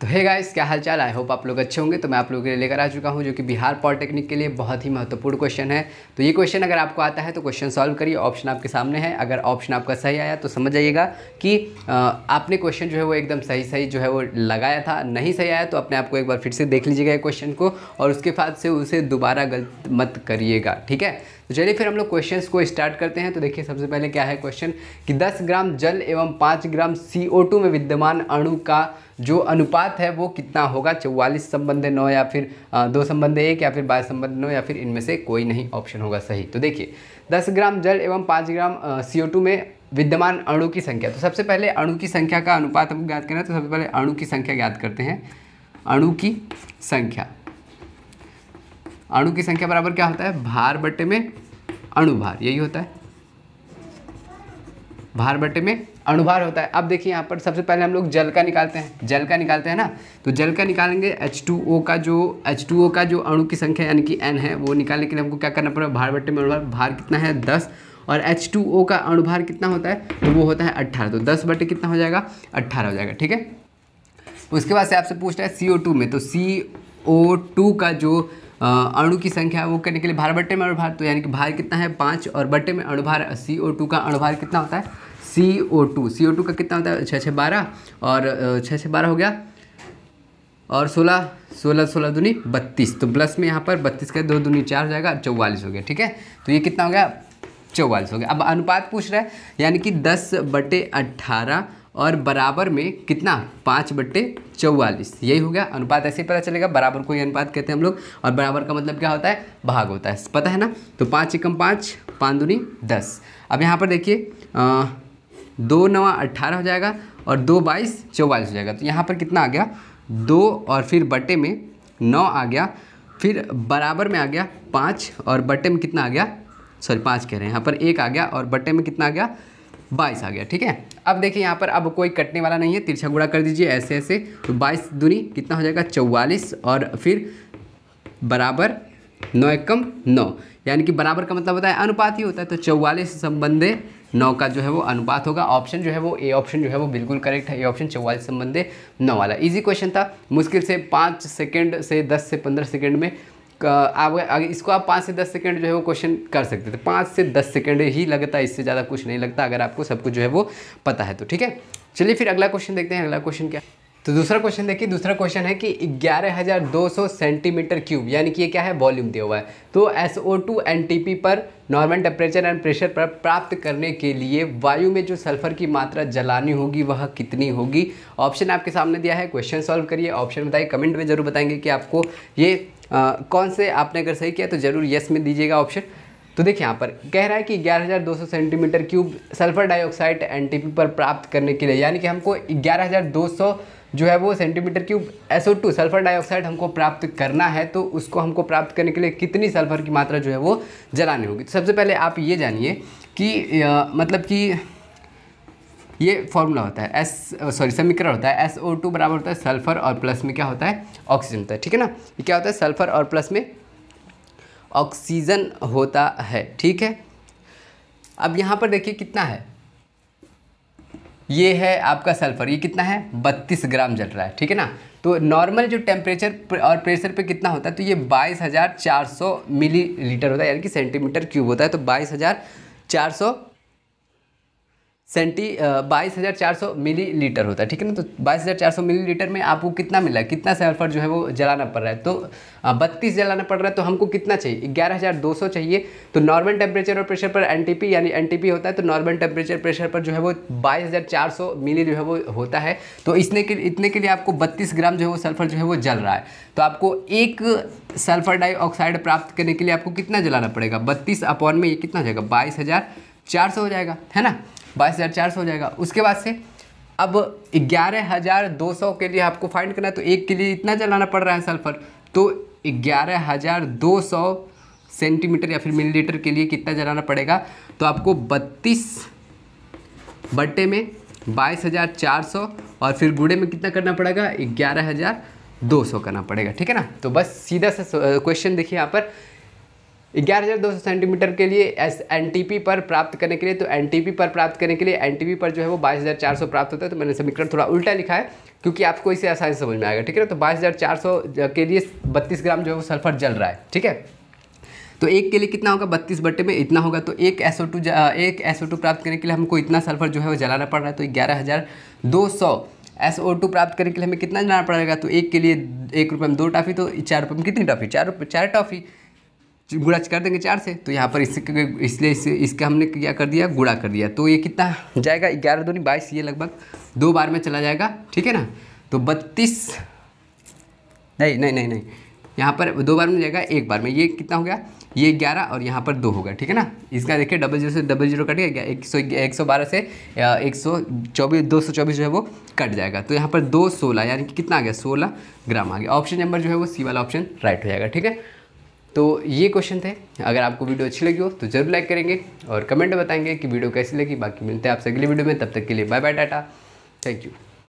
तो hey guys क्या हाल चाल आई होप आप लोग अच्छे होंगे तो मैं आप लोगों के लिए लेकर आ चुका हूँ जो कि बिहार पॉलिटेक्निक के लिए बहुत ही महत्वपूर्ण क्वेश्चन है तो ये क्वेश्चन अगर आपको आता है तो क्वेश्चन सॉल्व करिए ऑप्शन आपके सामने है अगर ऑप्शन आपका सही आया तो समझ जाइएगा कि आपने क्वेश्चन जो है वो एकदम सही सही जो है वो लगाया था नहीं सही आया तो अपने आपको एक बार फिर से देख लीजिएगा क्वेश्चन को और उसके बाद से उसे दोबारा गलत मत करिएगा ठीक है तो चलिए फिर हम लोग क्वेश्चन को स्टार्ट करते हैं तो देखिए सबसे पहले क्या है क्वेश्चन कि दस ग्राम जल एवं पाँच ग्राम सी में विद्यमान अणु का जो अनुपात है वो कितना होगा चौवालीस संबंध नौ या फिर दो संबंध एक या फिर बाईस संबंध नौ या फिर इनमें से कोई नहीं ऑप्शन होगा सही तो देखिए दस ग्राम जल एवं पाँच ग्राम सी में विद्यमान अणु की संख्या तो सबसे पहले अणु की संख्या का अनुपात हम ज्ञात करें तो सबसे पहले अणु की संख्या ज्ञात करते हैं अणु की संख्या अणु की संख्या बराबर क्या होता है भार बटे में अणुभार यही होता है भार बटे में अणुभार होता है अब देखिए यहाँ पर सबसे पहले हम लोग जल का निकालते हैं जल का निकालते हैं ना तो जल का निकालेंगे H2O का जो H2O का जो अणु की संख्या यानी कि N है वो निकालने के लिए हमको क्या करना पड़ेगा भार बटे में अणुभार भार कितना है दस और H2O का अणुभार कितना होता है तो वो होता है अट्ठारह तो दस बटे कितना हो जाएगा अट्ठारह हो जाएगा ठीक है उसके बाद से आपसे पूछ रहा है सी में तो सी ओ टू का जो अणु की संख्या है वो करने के लिए भार बट्टे में अणुभार तो यानी कि भार कितना है पाँच और बट्टे में अणुभार सी ओ टू का अणुभार कितना होता है सी ओ टू सी ओ टू का कितना होता है छः छः बारह और छः छः बारह हो गया और सोलह सोलह सोलह दूनी बत्तीस तो प्लस में यहाँ पर बत्तीस का दो दूनी चार हो जाएगा चौवालीस हो गया ठीक है तो ये कितना हो गया चौवालीस हो गया अब अनुपात पूछ रहा है यानी कि दस बटे अट्ठारह और बराबर में कितना पाँच बट्टे चौवालीस यही हो गया अनुपात ऐसे ही पता चलेगा बराबर को ही अनुपात कहते हैं हम लोग और बराबर का मतलब क्या होता है भाग होता है पता है ना तो पाँच एकम पाँच पाँच दूनी दस अब यहाँ पर देखिए दो नवा अट्ठारह हो जाएगा और दो बाईस चौवालीस हो जाएगा तो यहाँ पर कितना आ गया दो और फिर बटे में नौ आ गया फिर बराबर में आ गया पाँच और बटे में कितना आ गया सॉरी पाँच कह रहे हैं यहाँ पर एक आ गया और बटे में कितना आ गया बाईस आ गया ठीक है अब देखिए यहाँ पर अब कोई कटने वाला नहीं है तिरछा गुड़ा कर दीजिए ऐसे ऐसे तो बाईस दूनी कितना हो जाएगा चौवालीस और फिर बराबर नौ एकम नौ यानी कि बराबर का मतलब होता है अनुपात ही होता है तो चौवालीस संबंधे नौ का जो है वो अनुपात होगा ऑप्शन जो है वो ए ऑप्शन जो है वो बिल्कुल करेक्ट है ए ऑप्शन चौवालीस संबंधे नौ वाला इजी क्वेश्चन था मुश्किल से पाँच सेकेंड से दस से पंद्रह सेकेंड में आप इसको आप पाँच से दस सेकेंड जो है वो क्वेश्चन कर सकते थे पाँच से दस सेकेंड ही लगता है इससे ज़्यादा कुछ नहीं लगता अगर आपको सब कुछ जो है वो पता है तो ठीक है चलिए फिर अगला क्वेश्चन देखते हैं अगला क्वेश्चन क्या तो दूसरा क्वेश्चन देखिए दूसरा क्वेश्चन है कि 11,200 सेंटीमीटर क्यूब यानी कि ये क्या है वॉल्यूम दिया हुआ है तो S O two N T P पर नॉर्मल टेम्परेचर एंड प्रेशर पर प्राप्त करने के लिए वायु में जो सल्फर की मात्रा जलानी होगी वह कितनी होगी ऑप्शन आपके सामने दिया है क्वेश्चन सॉल्व करिए ऑप्शन बताइए कमेंट में ज़रूर बताएंगे कि आपको ये आ, कौन से आपने अगर सही किया तो ज़रूर येस में दीजिएगा ऑप्शन तो देखिए यहाँ पर कह रहा है कि 11,200 centimetre cube sulphur dioxide NTP पर प्राप्त करने के लिए यानी कि हमको 11,200 जो है वो centimetre cube SO two sulphur dioxide हमको प्राप्त करना है तो उसको हमको प्राप्त करने के लिए कितनी सल्फर की मात्रा जो है वो जलानी होगी तो सबसे पहले आप ये जानिए कि आ, मतलब कि ये फॉर्मूला होता है एस सॉरी समीकरण होता है एस ओ टू बराबर होता है सल्फर और प्लस में क्या होता है ऑक्सीजन होता है ठीक है ना ये क्या होता है सल्फर और प्लस में ऑक्सीजन होता है ठीक है अब यहाँ पर देखिए कितना है ये है आपका सल्फ़र ये कितना है 32 ग्राम जल रहा है ठीक है ना तो नॉर्मल जो टेम्परेचर और प्रेशर पे कितना होता है तो ये 22,400 मिलीलीटर होता है यानी कि सेंटीमीटर क्यूब होता है तो 22,400 सेंटी बाईस हज़ार चार सौ मिली लीटर होता है ठीक है ना तो बाईस हज़ार चार सौ मिली लीटर में आपको कितना मिला है कितना सल्फर जो है वो जलाना पड़ रहा है तो बत्तीस जलाना पड़ रहा है तो हमको कितना चाहिए ग्यारह हज़ार दो सौ चाहिए तो नॉर्मल टेम्परेचर और प्रेशर पर एनटीपी यानी एनटीपी होता है तो नॉर्मल टेम्परेचर प्रेशर पर जो है वो बाईस हज़ार चार सौ मिली जो है वो होता है तो इसने के इतने के लिए आपको बत्तीस ग्राम जो है वो सल्फर जो है वो जल रहा है तो आपको एक सल्फर डाइऑक्साइड प्राप्त करने के लिए आपको कितना जलाना पड़ेगा बत्तीस अपॉन में ये कितना हो जाएगा बाईस हज़ार चार सौ हो जाएगा है ना बाईस हज़ार चार सौ हो जाएगा उसके बाद से अब ग्यारह हज़ार दो सौ के लिए आपको फाइंड करना है तो एक के लिए इतना जलाना पड़ रहा है सल्फर तो ग्यारह हज़ार दो सौ सेंटीमीटर या फिर मिलीलीटर के लिए कितना जलाना पड़ेगा तो आपको बत्तीस बट्टे में बाईस हज़ार चार सौ और फिर गुड़े में कितना करना पड़ेगा ग्यारह हज़ार दो सौ करना पड़ेगा ठीक है ना तो बस सीधा सा क्वेश्चन देखिए यहाँ पर ग्यारह हज़ार दो सौ सेंटीमीटर के लिए एस एन टी पी पर प्राप्त करने के लिए तो एन टी पी पर प्राप्त करने के लिए एन टी पी पर जो है वो बाईस हज़ार चार सौ प्राप्त होता है तो मैंने समीकरण थोड़ा उल्टा लिखा है क्योंकि आपको इसे आसानी समझ में आएगा ठीक है ना तो बाईस हज़ार चार सौ के लिए बत्तीस ग्राम जो है वो सल्फर जल रहा है ठीक है तो एक के लिए कितना होगा बत्तीस बट्टे में इतना होगा तो एक एस ओ टू एक एस ओ टू प्राप्त करने के लिए हमको इतना सल्फर जो है वो जलाना पड़ रहा है तो ग्यारह हज़ार दो सौ एस ओ टू प्राप्त करने के लिए हमें कितना जलाना पड़ेगा तो एक के लिए एक रुपये में दो टॉफ़ी तो चार रुपये में कितनी टॉफ़ी चार रुपये चार टॉफ़ी गुड़ा कर देंगे चार से तो यहाँ पर इसके इसलिए इस, इसका हमने क्या कर दिया गुड़ा कर दिया तो ये कितना जाएगा ग्यारह नहीं बाईस ये लगभग दो बार में चला जाएगा ठीक है ना तो बत्तीस नहीं नहीं नहीं नहीं यहाँ पर दो बार में जाएगा एक बार में ये कितना हो गया ये ग्यारह और यहाँ पर दो होगा ठीक है ना इसका देखिए डबल जीरो से डबल जीरो कट गया एक सौ एक सौ बारह से एक सौ चौबीस दो सौ चौबीस जो है वो कट जाएगा तो यहाँ पर दो सोलह यानी कि कितना आ गया सोलह ग्राम आ गया ऑप्शन नंबर जो है वो सी वाला ऑप्शन राइट हो जाएगा ठीक है तो ये क्वेश्चन थे अगर आपको वीडियो अच्छी लगी हो तो जरूर लाइक करेंगे और कमेंट बताएंगे कि वीडियो कैसी लगी बाकी मिलते हैं आपसे अगली वीडियो में तब तक के लिए bye bye tata thank you